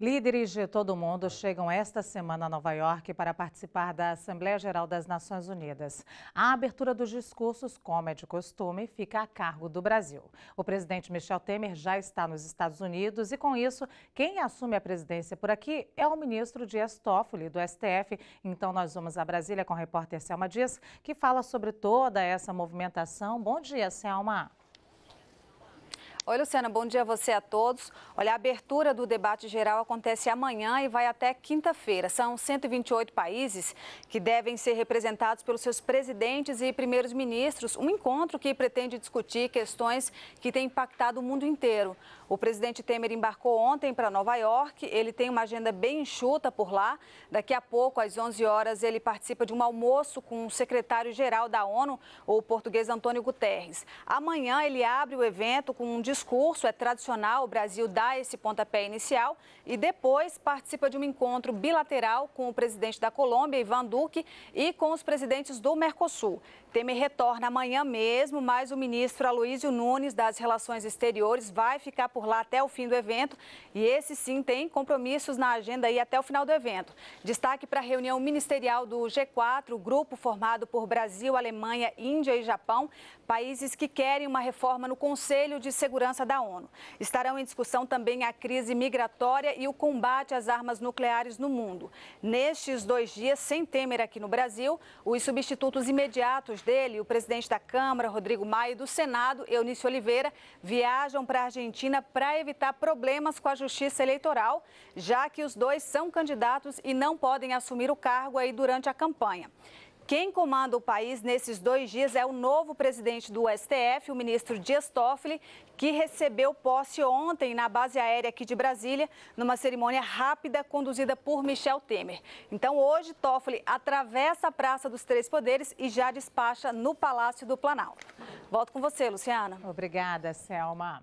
Líderes de todo o mundo chegam esta semana a Nova York para participar da Assembleia Geral das Nações Unidas. A abertura dos discursos, como é de costume, fica a cargo do Brasil. O presidente Michel Temer já está nos Estados Unidos e, com isso, quem assume a presidência por aqui é o ministro Dias Toffoli, do STF. Então, nós vamos a Brasília com a repórter Selma Dias, que fala sobre toda essa movimentação. Bom dia, Selma. Oi, Luciana, bom dia a você a todos. Olha, a abertura do debate geral acontece amanhã e vai até quinta-feira. São 128 países que devem ser representados pelos seus presidentes e primeiros ministros. Um encontro que pretende discutir questões que têm impactado o mundo inteiro. O presidente Temer embarcou ontem para Nova York. Ele tem uma agenda bem enxuta por lá. Daqui a pouco, às 11 horas, ele participa de um almoço com o secretário-geral da ONU, o português Antônio Guterres. Amanhã, ele abre o evento com um discurso discurso é tradicional, o Brasil dá esse pontapé inicial e depois participa de um encontro bilateral com o presidente da Colômbia, Ivan Duque, e com os presidentes do Mercosul. Temer retorna amanhã mesmo, mas o ministro Aloísio Nunes das Relações Exteriores vai ficar por lá até o fim do evento e esse sim tem compromissos na agenda aí até o final do evento. Destaque para a reunião ministerial do G4, grupo formado por Brasil, Alemanha, Índia e Japão, países que querem uma reforma no Conselho de Segurança Segurança da ONU. Estarão em discussão também a crise migratória e o combate às armas nucleares no mundo. Nestes dois dias, sem Temer aqui no Brasil, os substitutos imediatos dele, o presidente da Câmara, Rodrigo Maia, e do Senado, Eunício Oliveira, viajam para a Argentina para evitar problemas com a justiça eleitoral, já que os dois são candidatos e não podem assumir o cargo aí durante a campanha. Quem comanda o país nesses dois dias é o novo presidente do STF, o ministro Dias Toffoli, que recebeu posse ontem na base aérea aqui de Brasília, numa cerimônia rápida conduzida por Michel Temer. Então, hoje, Toffoli atravessa a Praça dos Três Poderes e já despacha no Palácio do Planalto. Volto com você, Luciana. Obrigada, Selma.